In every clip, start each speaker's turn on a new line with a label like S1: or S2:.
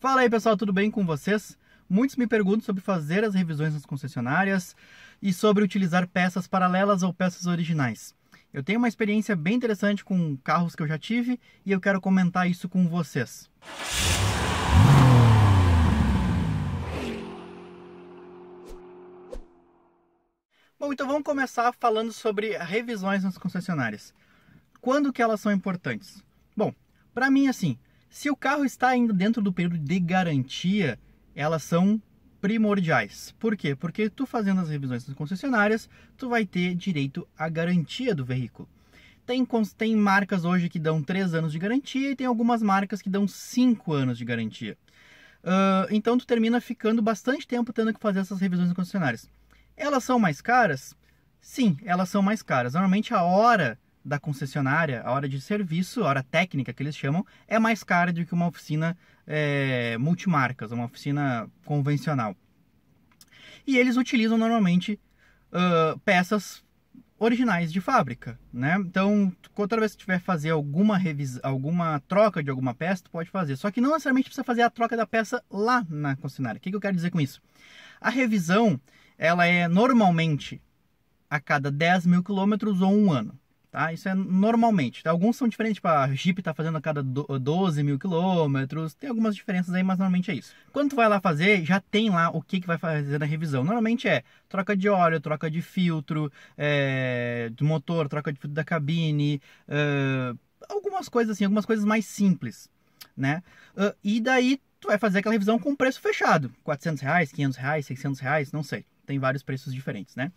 S1: Fala aí pessoal, tudo bem com vocês? Muitos me perguntam sobre fazer as revisões nas concessionárias e sobre utilizar peças paralelas ou peças originais. Eu tenho uma experiência bem interessante com carros que eu já tive e eu quero comentar isso com vocês. Bom, então vamos começar falando sobre revisões nas concessionárias. Quando que elas são importantes? Bom, para mim assim, se o carro está ainda dentro do período de garantia, elas são primordiais. Por quê? Porque tu fazendo as revisões nas concessionárias, tu vai ter direito à garantia do veículo. Tem, tem marcas hoje que dão 3 anos de garantia e tem algumas marcas que dão 5 anos de garantia. Uh, então tu termina ficando bastante tempo tendo que fazer essas revisões nas concessionárias. Elas são mais caras? Sim, elas são mais caras. Normalmente a hora da concessionária, a hora de serviço, a hora técnica que eles chamam, é mais cara do que uma oficina é, multimarcas, uma oficina convencional. E eles utilizam normalmente uh, peças originais de fábrica, né? Então, toda vez que tiver fazer alguma revisão, alguma troca de alguma peça, tu pode fazer. Só que não necessariamente precisa fazer a troca da peça lá na concessionária. O que, que eu quero dizer com isso? A revisão, ela é normalmente a cada 10 mil quilômetros ou um ano. Tá? Isso é normalmente. Tá? Alguns são diferentes, tipo, a Jeep está fazendo a cada 12 mil quilômetros, tem algumas diferenças aí, mas normalmente é isso. Quando tu vai lá fazer, já tem lá o que, que vai fazer na revisão. Normalmente é troca de óleo, troca de filtro, é, do motor, troca de filtro da cabine, é, algumas coisas assim, algumas coisas mais simples, né? e daí tu vai fazer aquela revisão com preço fechado, 400 reais, 500 reais, 600 reais, não sei. Tem vários preços diferentes, né?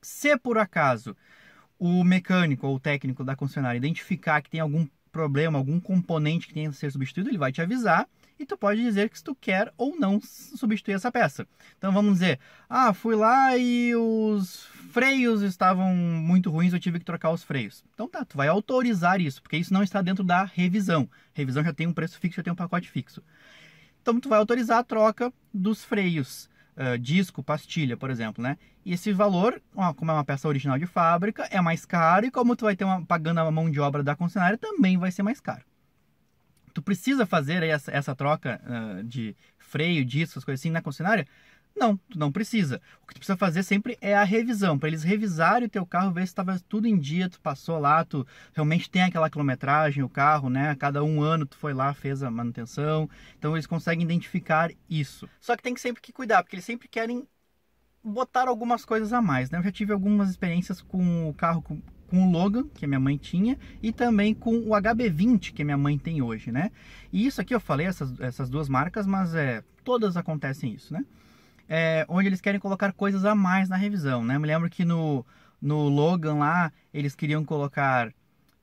S1: Se por acaso o mecânico ou o técnico da concessionária identificar que tem algum problema, algum componente que tenha que ser substituído, ele vai te avisar e tu pode dizer que se tu quer ou não substituir essa peça. Então vamos dizer, ah, fui lá e os freios estavam muito ruins, eu tive que trocar os freios. Então tá, tu vai autorizar isso, porque isso não está dentro da revisão. Revisão já tem um preço fixo, já tem um pacote fixo. Então tu vai autorizar a troca dos freios uh, disco, pastilha, por exemplo, né? E esse valor, como é uma peça original de fábrica, é mais caro e como tu vai ter uma pagando a mão de obra da concessionária, também vai ser mais caro. Tu precisa fazer essa, essa troca uh, de freio, disco, coisas assim na concessionária não, tu não precisa. O que tu precisa fazer sempre é a revisão, para eles revisarem o teu carro, ver se estava tudo em dia, tu passou lá, tu realmente tem aquela quilometragem, o carro, né? A cada um ano tu foi lá, fez a manutenção. Então eles conseguem identificar isso. Só que tem que sempre que cuidar, porque eles sempre querem botar algumas coisas a mais, né? Eu já tive algumas experiências com o carro com com o Logan, que minha mãe tinha, e também com o HB20, que minha mãe tem hoje, né? E isso aqui eu falei, essas, essas duas marcas, mas é, todas acontecem isso, né? é, onde eles querem colocar coisas a mais na revisão, né? Eu me lembro que no, no Logan lá, eles queriam colocar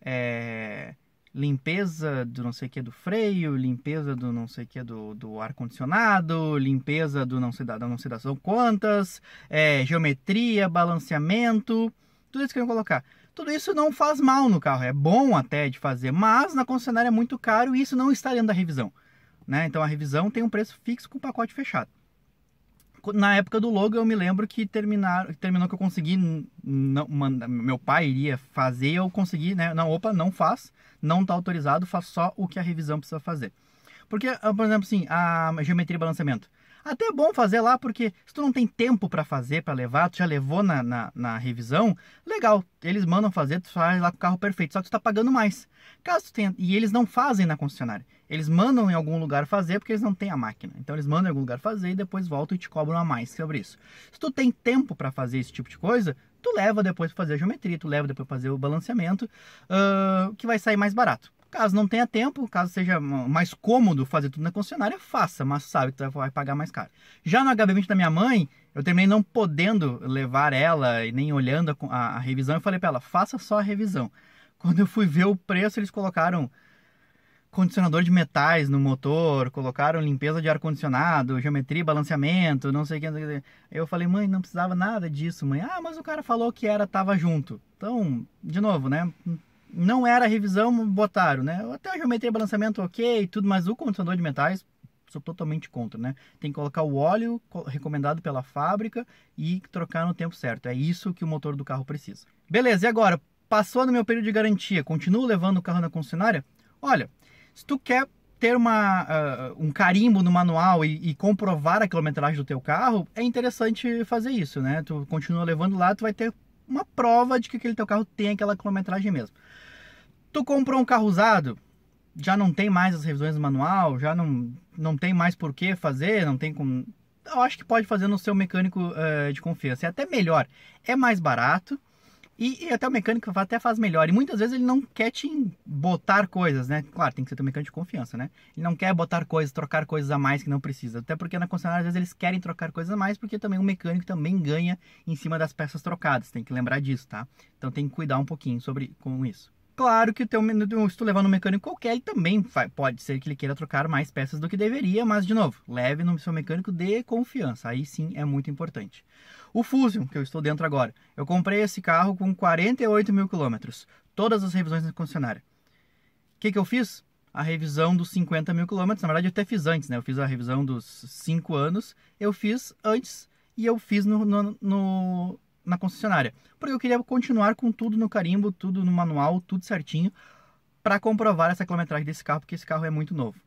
S1: é, limpeza do não sei o que do freio, limpeza do não sei o que do, do ar-condicionado, limpeza do não sei da, não sei das quantas, é, geometria, balanceamento, tudo isso que colocar. Tudo isso não faz mal no carro, é bom até de fazer, mas na concessionária é muito caro e isso não está dentro da revisão. Né? Então a revisão tem um preço fixo com o pacote fechado na época do logo eu me lembro que terminar, terminou que eu consegui. Não, manda, meu pai iria fazer, eu consegui, né? Não, opa, não faz, não tá autorizado, faz só o que a revisão precisa fazer. Porque, ah, por exemplo, assim, a geometria e balanceamento. Até é bom fazer lá, porque se tu não tem tempo para fazer, para levar, tu já levou na, na, na, revisão, legal, eles mandam fazer, tu faz lá com o carro perfeito, só que tu tá pagando mais. Caso tu tenha, e eles não fazem na concessionária. Eles mandam em algum lugar fazer porque eles não têm a máquina. Então eles mandam em algum lugar fazer e depois voltam e te cobram a mais sobre isso. Se tu tem tempo para fazer esse tipo de coisa, tu leva depois para fazer a geometria, tu leva depois pra fazer o balanceamento, uh, que vai sair mais barato. Caso não tenha tempo, caso seja mais cômodo fazer tudo na concessionária, faça, mas sabe que vai pagar mais caro. Já no HB20 da minha mãe, eu terminei não podendo levar ela e nem olhando a, a, a revisão. Eu falei para ela, faça só a revisão. Quando eu fui ver o preço, eles colocaram condicionador de metais no motor, colocaram limpeza de ar-condicionado, geometria, balanceamento, não sei o que. Eu falei, mãe, não precisava nada disso, mãe. Ah, mas o cara falou que era, tava junto. Então, de novo, né? não era revisão, botaram, né? Até a geometria balanceamento ok, tudo, mas o condicionador de metais, sou totalmente contra, né? Tem que colocar o óleo recomendado pela fábrica e trocar no tempo certo. É isso que o motor do carro precisa. Beleza, e agora? Passou no meu período de garantia, continuo levando o carro na concessionária? Olha, se tu quer ter uma, uh, um carimbo no manual e, e, comprovar a quilometragem do teu carro, é interessante fazer isso, né? Tu continua levando lá, tu vai ter uma prova de que aquele teu carro tem aquela quilometragem mesmo. Tu comprou um carro usado, já não tem mais as revisões manual, já não, não tem mais por que fazer, não tem como. Eu acho que pode fazer no seu mecânico uh, de confiança. É até melhor. É mais barato, e, e até o mecânico até faz melhor. E muitas vezes ele não quer te botar coisas, né? Claro, tem que ser teu mecânico de confiança, né? Ele não quer botar coisas, trocar coisas a mais que não precisa. Até porque na concessionária às vezes eles querem trocar coisas a mais, porque também o mecânico também ganha em cima das peças trocadas. Tem que lembrar disso, tá? Então tem que cuidar um pouquinho sobre com isso. Claro que teu, se tu levar no mecânico qualquer, ele também pode ser que ele queira trocar mais peças do que deveria, mas de novo, leve no seu mecânico de confiança, aí sim é muito importante. O Fusion, que eu estou dentro agora, eu comprei esse carro com 48 mil quilômetros, todas as revisões na concessionária. O que, que eu fiz? A revisão dos 50 mil quilômetros, na verdade eu até fiz antes, né? Eu fiz a revisão dos 5 anos, eu fiz antes e eu fiz no, no, no na concessionária. Porque eu queria continuar com tudo no carimbo, tudo no manual, tudo certinho, para comprovar essa quilometragem desse carro, porque esse carro é muito novo.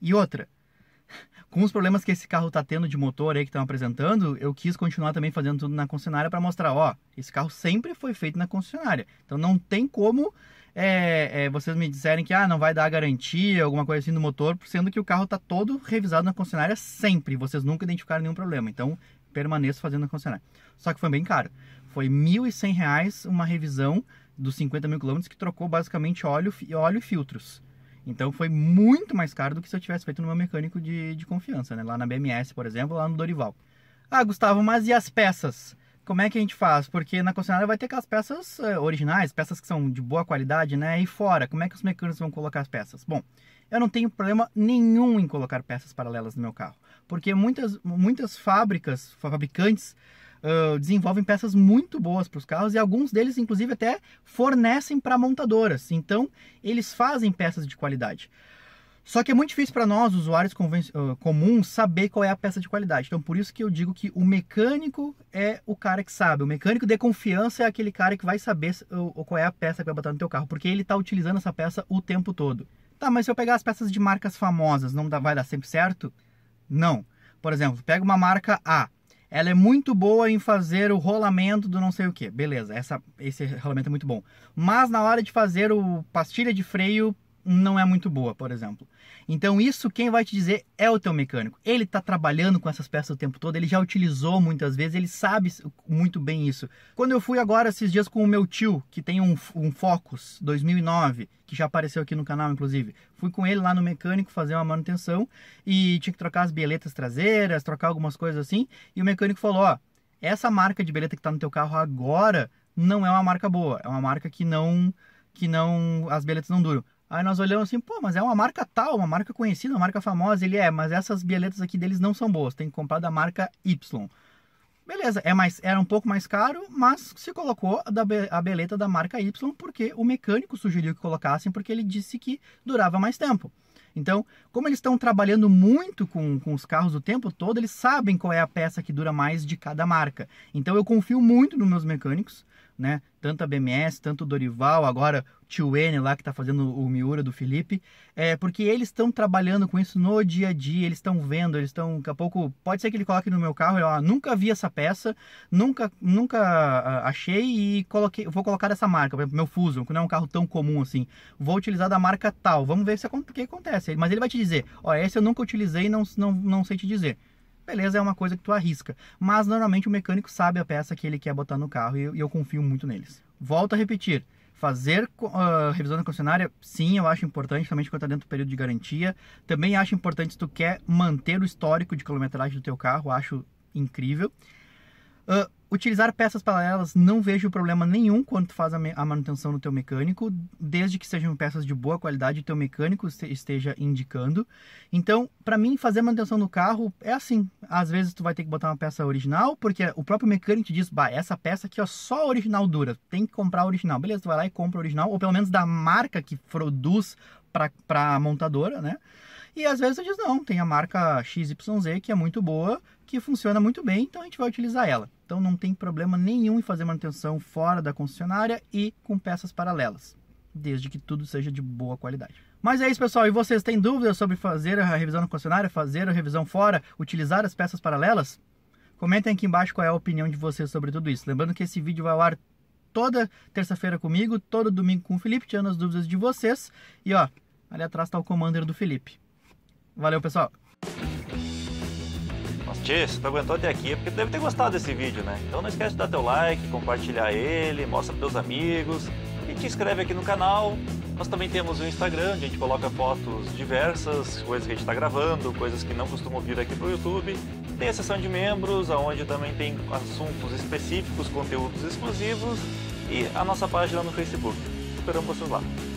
S1: E outra, com os problemas que esse carro está tendo de motor aí que estão apresentando, eu quis continuar também fazendo tudo na concessionária para mostrar, ó, esse carro sempre foi feito na concessionária. Então não tem como é, é, vocês me disserem que ah, não vai dar garantia, alguma coisa assim no motor, sendo que o carro está todo revisado na concessionária sempre. Vocês nunca identificaram nenhum problema. Então permaneço fazendo a concessionária. Só que foi bem caro. Foi R$ 1.100 uma revisão dos 50 mil quilômetros que trocou basicamente óleo, óleo e filtros. Então foi muito mais caro do que se eu tivesse feito no meu mecânico de, de confiança, né? Lá na BMS, por exemplo, lá no Dorival. Ah, Gustavo, mas e as peças? Como é que a gente faz? Porque na concessionária vai ter aquelas peças eh, originais, peças que são de boa qualidade, né? E fora, como é que os mecânicos vão colocar as peças? Bom, eu não tenho problema nenhum em colocar peças paralelas no meu carro. Porque muitas, muitas fábricas, fabricantes, uh, desenvolvem peças muito boas para os carros e alguns deles, inclusive, até fornecem para montadoras. Então, eles fazem peças de qualidade. Só que é muito difícil para nós, usuários uh, comuns, saber qual é a peça de qualidade. Então, por isso que eu digo que o mecânico é o cara que sabe. O mecânico de confiança é aquele cara que vai saber qual é a peça que vai botar no teu carro, porque ele está utilizando essa peça o tempo todo. Tá, mas se eu pegar as peças de marcas famosas, não dá, vai dar sempre certo? Não. Por exemplo, pega uma marca A. Ela é muito boa em fazer o rolamento do não sei o que. Beleza, essa, esse rolamento é muito bom. Mas na hora de fazer o pastilha de freio não é muito boa, por exemplo. Então isso quem vai te dizer é o teu mecânico. Ele está trabalhando com essas peças o tempo todo, ele já utilizou muitas vezes, ele sabe muito bem isso. Quando eu fui agora esses dias com o meu tio, que tem um, um Focus 2009, que já apareceu aqui no canal inclusive, fui com ele lá no mecânico fazer uma manutenção e tinha que trocar as bieletas traseiras, trocar algumas coisas assim, e o mecânico falou, ó, essa marca de bieleta que está no teu carro agora não é uma marca boa, é uma marca que não que não as beletas não duram Aí nós olhamos assim, pô, mas é uma marca tal, uma marca conhecida, uma marca famosa. Ele é, mas essas bieletas aqui deles não são boas, tem que comprar da marca Y. Beleza, é mais, era um pouco mais caro, mas se colocou da, a beleta da marca Y porque o mecânico sugeriu que colocassem, porque ele disse que durava mais tempo. Então, como eles estão trabalhando muito com, com os carros o tempo todo, eles sabem qual é a peça que dura mais de cada marca. Então, eu confio muito nos meus mecânicos né? Tanto a BMS, tanto o Dorival, agora o Tio N lá que está fazendo o Miura do Felipe, é porque eles estão trabalhando com isso no dia a dia, eles estão vendo, eles estão, daqui a pouco, pode ser que ele coloque no meu carro, eu ah, nunca vi essa peça, nunca nunca ah, achei e coloquei, vou colocar essa marca, meu fuso que não é um carro tão comum assim, vou utilizar da marca tal, vamos ver o que acontece, mas ele vai te dizer, ó, esse eu nunca utilizei, não, não, não sei te dizer beleza, é uma coisa que tu arrisca. Mas normalmente o mecânico sabe a peça que ele quer botar no carro e eu, e eu confio muito neles. Volto a repetir. Fazer uh, revisão da concessionária, sim, eu acho importante, também quando está dentro do período de garantia. Também acho importante se tu quer manter o histórico de quilometragem do teu carro, acho incrível. Uh, Utilizar peças paralelas não vejo problema nenhum quando tu faz a, manutenção no teu mecânico, desde que sejam peças de boa qualidade e teu mecânico esteja indicando. Então, para mim, fazer manutenção no carro é assim. Às vezes tu vai ter que botar uma peça original, porque o próprio mecânico te diz, bah, essa peça aqui é só original dura, tem que comprar original. Beleza, tu vai lá e compra original, ou pelo menos da marca que produz para a montadora, né? E às vezes diz, não, tem a marca XYZ que é muito boa, que funciona muito bem, então a gente vai utilizar ela. Então não tem problema nenhum em fazer manutenção fora da concessionária e com peças paralelas, desde que tudo seja de boa qualidade. Mas é isso, pessoal. E vocês têm dúvidas sobre fazer a revisão na concessionária, fazer a revisão fora, utilizar as peças paralelas? Comentem aqui embaixo qual é a opinião de vocês sobre tudo isso. Lembrando que esse vídeo vai ao ar toda terça-feira comigo, todo domingo com o Felipe, tirando as dúvidas de vocês. E ó, Ali atrás está o Commander do Felipe. Valeu, pessoal! Tchê, se tu tá aguentou até aqui é porque deve ter gostado desse vídeo, né? Então não esquece de dar teu like, compartilhar ele, mostra pros teus amigos e te inscreve aqui no canal. Nós também temos o Instagram, onde a gente coloca fotos diversas, coisas que a gente está gravando, coisas que não costumam vir aqui pro YouTube. Tem a seção de membros, onde também tem assuntos específicos, conteúdos exclusivos e a nossa página no Facebook. Esperamos vocês lá.